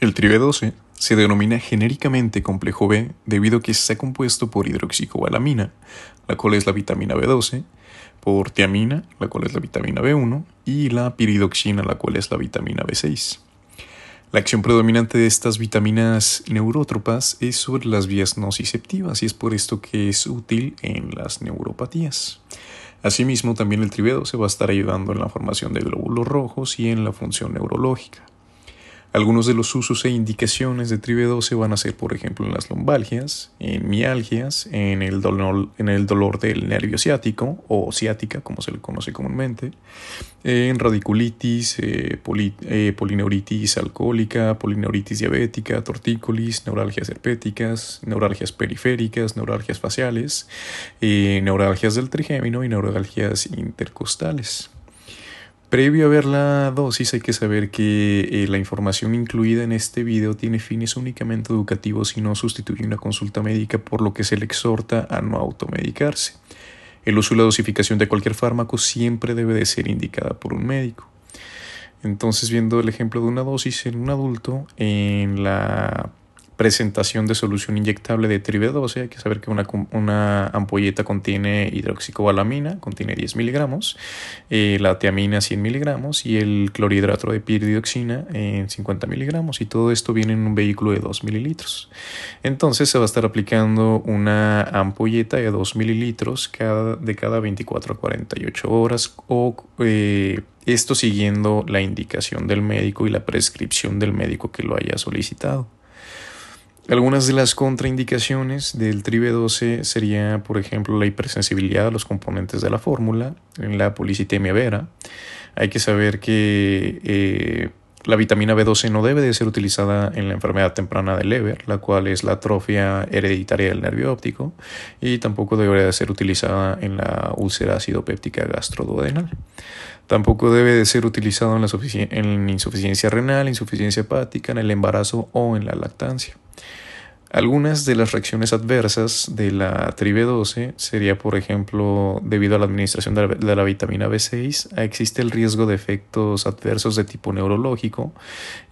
El 12 se denomina genéricamente complejo B debido a que está compuesto por hidroxicobalamina, la cual es la vitamina B12, por tiamina, la cual es la vitamina B1, y la piridoxina, la cual es la vitamina B6. La acción predominante de estas vitaminas neurótropas es sobre las vías nociceptivas y es por esto que es útil en las neuropatías. Asimismo, también el se va a estar ayudando en la formación de glóbulos rojos y en la función neurológica. Algunos de los usos e indicaciones de tribe se van a ser, por ejemplo, en las lombalgias, en mialgias, en el dolor, del nervio ciático o ciática, como se le conoce comúnmente, en radiculitis, eh, eh, polineuritis alcohólica, polineuritis diabética, tortícolis, neuralgias herpéticas, neuralgias periféricas, neuralgias faciales, eh, neuralgias del trigémino y neuralgias intercostales. Previo a ver la dosis hay que saber que eh, la información incluida en este video tiene fines únicamente educativos y no sustituye una consulta médica por lo que se le exhorta a no automedicarse. El uso y la dosificación de cualquier fármaco siempre debe de ser indicada por un médico. Entonces viendo el ejemplo de una dosis en un adulto, en la presentación de solución inyectable de tribedose. Hay que saber que una, ampolleta contiene hidroxicobalamina, contiene 10 miligramos, eh, la tiamina 100 miligramos y el clorhidrato de piridoxina en 50 miligramos. Y todo esto viene en un vehículo de 2 mililitros. Entonces se va a estar aplicando una ampolleta de 2 mililitros de cada 24 a 48 horas o... Eh, esto siguiendo la indicación del médico y la prescripción del médico que lo haya solicitado. Algunas de las contraindicaciones del tribe 12 sería, por ejemplo, la hipersensibilidad a los componentes de la fórmula en la policitemia vera. Hay que saber que eh, la vitamina B12 no debe de ser utilizada en la enfermedad temprana de Leber, la cual es la atrofia hereditaria del nervio óptico, y tampoco debe de ser utilizada en la úlcera acidopéptica gastroduodenal. Tampoco debe de ser utilizado en, la en insuficiencia renal, insuficiencia hepática, en el embarazo o en la lactancia. Algunas de las reacciones adversas de la TRIB12 sería, por ejemplo, debido a la administración de la, vitamina B6, existe el riesgo de efectos adversos de tipo neurológico,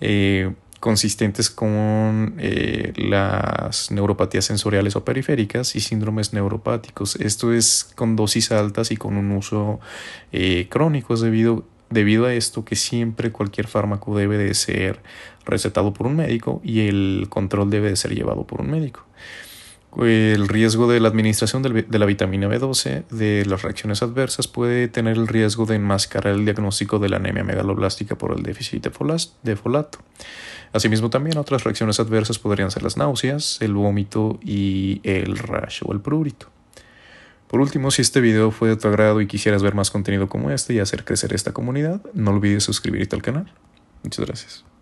eh, consistentes con eh, las neuropatías sensoriales o periféricas y síndromes neuropáticos. Esto es con dosis altas y con un uso eh, crónico, es debido Debido a esto que siempre cualquier fármaco debe de ser recetado por un médico y el control debe de ser llevado por un médico. El riesgo de la administración de la vitamina B12, de las reacciones adversas, puede tener el riesgo de enmascarar el diagnóstico de la anemia megaloblástica por el déficit de folato. Asimismo, también otras reacciones adversas podrían ser las náuseas, el vómito y el rash o el prurito. Por último, si este video fue de tu agrado y quisieras ver más contenido como este y hacer crecer esta comunidad, no olvides suscribirte al canal. Muchas gracias.